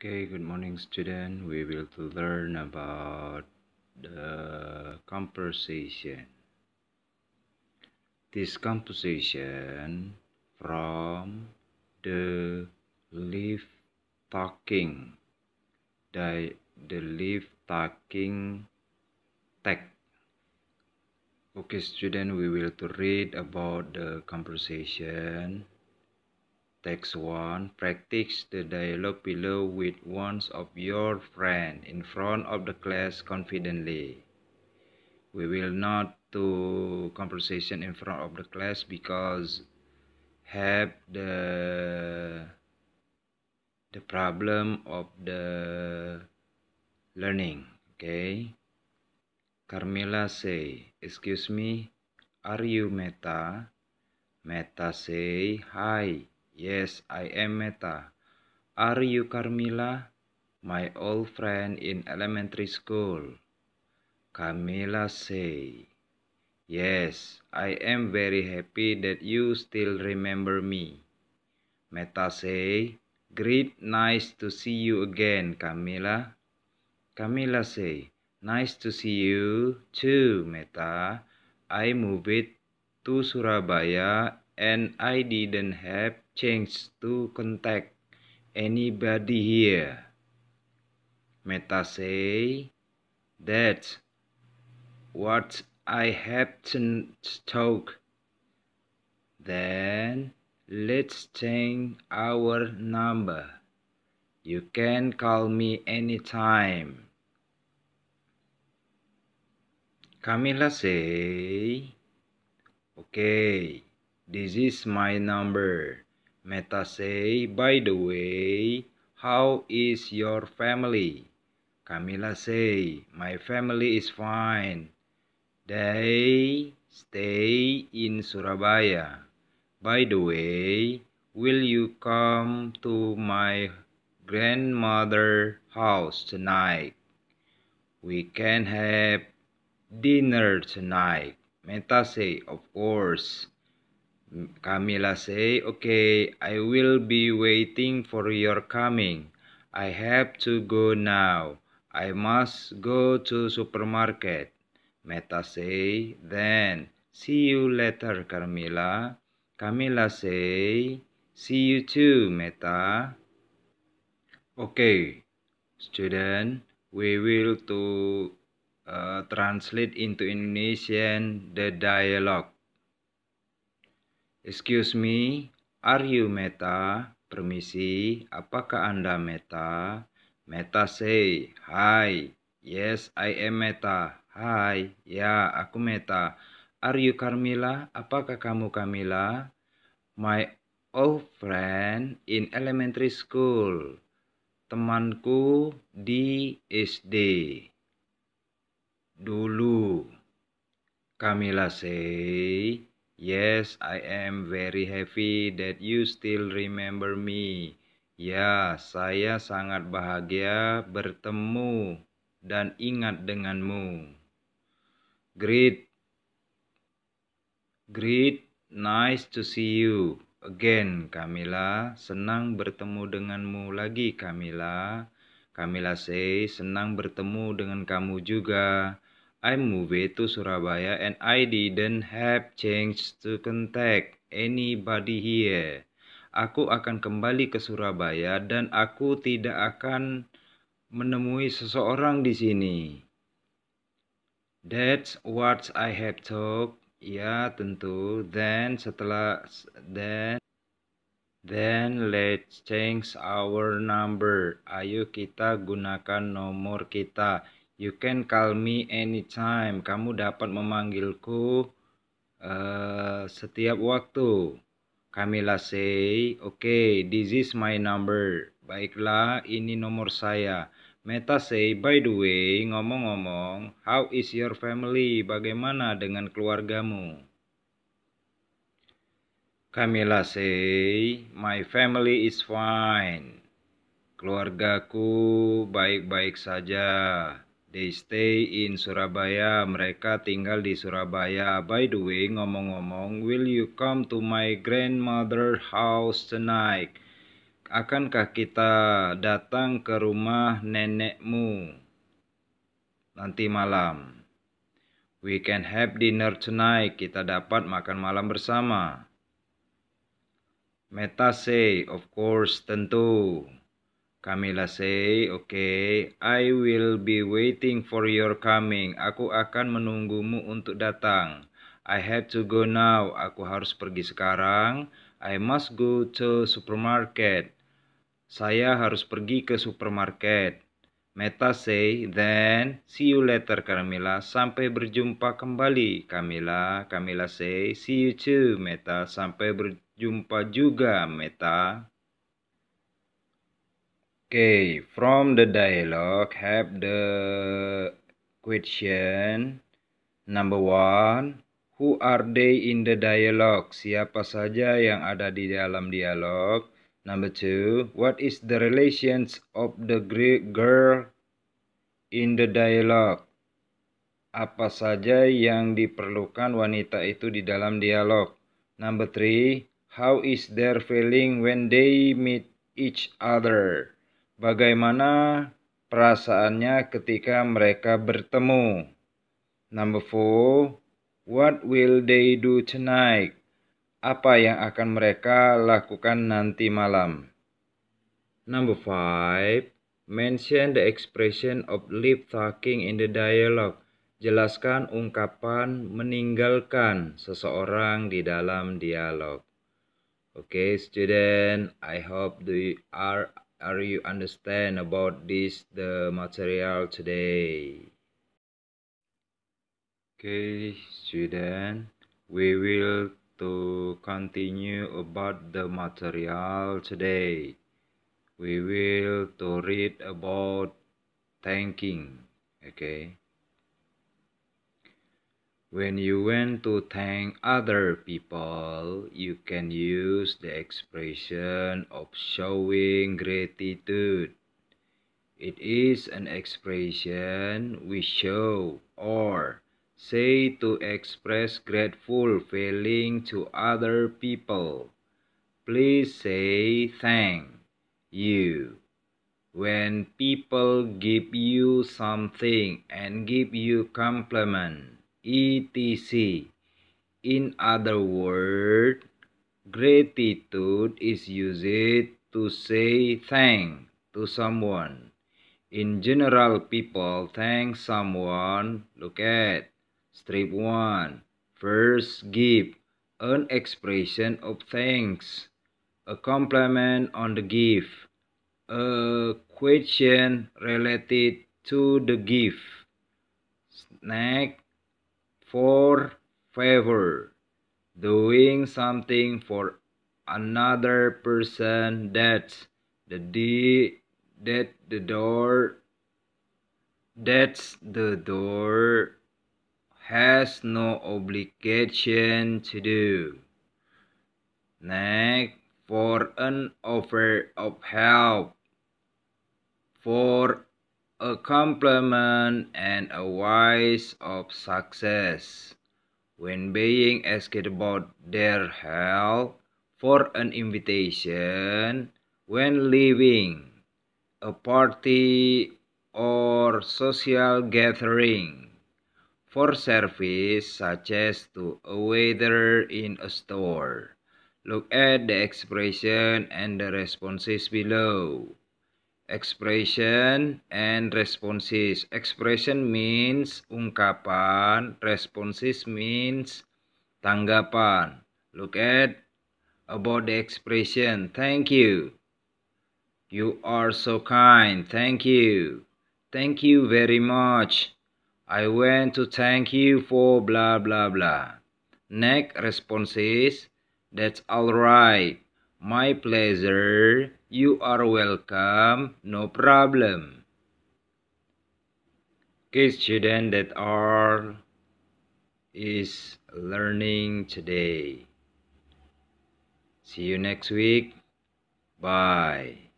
okay good morning student we will learn about the composition this composition from the leaf talking the, the leaf talking tag. okay student we will to read about the composition Text 1. Practice the dialogue below with one of your friends in front of the class confidently. We will not do conversation in front of the class because have the the problem of the learning okay Carmela say excuse me are you Meta Meta say hi Yes, I am Meta. Are you Carmilla? My old friend in elementary school. Camilla say, Yes, I am very happy that you still remember me. Meta say, Great, nice to see you again, Camilla. Camilla say, Nice to see you too, Meta. I moved to Surabaya and I didn't have chance to contact anybody here. Meta say, that's what I haven't talk. Then let's change our number. You can call me anytime. Camila say, okay, this is my number. Meta say, by the way, how is your family? Camilla say, my family is fine. They stay in Surabaya. By the way, will you come to my grandmother house tonight? We can have dinner tonight. Meta say, of course. Camilla say, Okay, I will be waiting for your coming. I have to go now. I must go to supermarket. Meta say, then, see you later, Carmilla. Camilla say, see you too, Meta. Okay, student, we will to uh, translate into Indonesian the dialogue. Excuse me, are you Meta? Permisi, apakah Anda Meta? Meta say, hi. Yes, I am Meta. Hi, ya, aku Meta. Are you Carmila? Apakah kamu Camila? My old friend in elementary school. Temanku di SD. Dulu. Camilla say, Yes, I am very happy that you still remember me. Ya, saya sangat bahagia bertemu dan ingat denganmu. Great. Great, nice to see you again, Camilla. Senang bertemu denganmu lagi, Camilla. Camilla say, senang bertemu dengan kamu juga. I moved to Surabaya and I didn't have chance to contact anybody here. Aku akan kembali ke Surabaya dan aku tidak akan menemui seseorang di sini. That's what I have talked. Ya, tentu. Then setelah then Then let's change our number. Ayo kita gunakan nomor kita. You can call me anytime. Kamu dapat memanggilku uh, setiap waktu. Camilla say, okay, this is my number. Baiklah, ini nomor saya. Meta say, by the way, ngomong-ngomong, how is your family? Bagaimana dengan keluargamu? Camilla say, my family is fine. Keluargaku baik-baik saja. They stay in Surabaya. Mereka tinggal di Surabaya. By the way, ngomong-ngomong, will you come to my grandmother's house tonight? Akankah kita datang ke rumah nenekmu nanti malam? We can have dinner tonight. Kita dapat makan malam bersama. Meta say, of course, tentu. Camila say, okay, I will be waiting for your coming. Aku akan menunggumu untuk datang. I have to go now. Aku harus pergi sekarang. I must go to supermarket. Saya harus pergi ke supermarket. Meta say, then see you later Camila. Sampai berjumpa kembali Camila. Camila say, see you too Meta. Sampai berjumpa juga Meta. Okay, from the dialogue have the question number one. Who are they in the dialogue? Siapa saja yang ada di dalam dialog? Number two, what is the relations of the girl in the dialogue? Apa saja yang diperlukan wanita itu di dalam dialog? Number three, how is their feeling when they meet each other? Bagaimana perasaannya ketika mereka bertemu? Number four, what will they do tonight? Apa yang akan mereka lakukan nanti malam? Number five, mention the expression of lip talking in the dialogue. Jelaskan ungkapan meninggalkan seseorang di dalam dialog. Okay, student, I hope you are are you understand about this the material today okay student we will to continue about the material today we will to read about thinking okay when you want to thank other people, you can use the expression of showing gratitude. It is an expression we show or say to express grateful feeling to other people. Please say thank you. When people give you something and give you compliment, etc. In other words, gratitude is used to say thank to someone. In general, people thank someone. Look at strip 1. First, give an expression of thanks, a compliment on the gift, a question related to the gift. Next, for favor, doing something for another person that's the de that the door that's the door has no obligation to do. Next, for an offer of help for a compliment and a wise of success when being asked about their health for an invitation when leaving a party or social gathering for service such as to a waiter in a store. Look at the expression and the responses below. Expression and responses. Expression means ungkapan, responses means tanggapan. Look at about the expression. Thank you. You are so kind. Thank you. Thank you very much. I want to thank you for blah blah blah. Next response is that's alright. My pleasure. You are welcome, no problem. Okay, student that are is learning today. See you next week. Bye.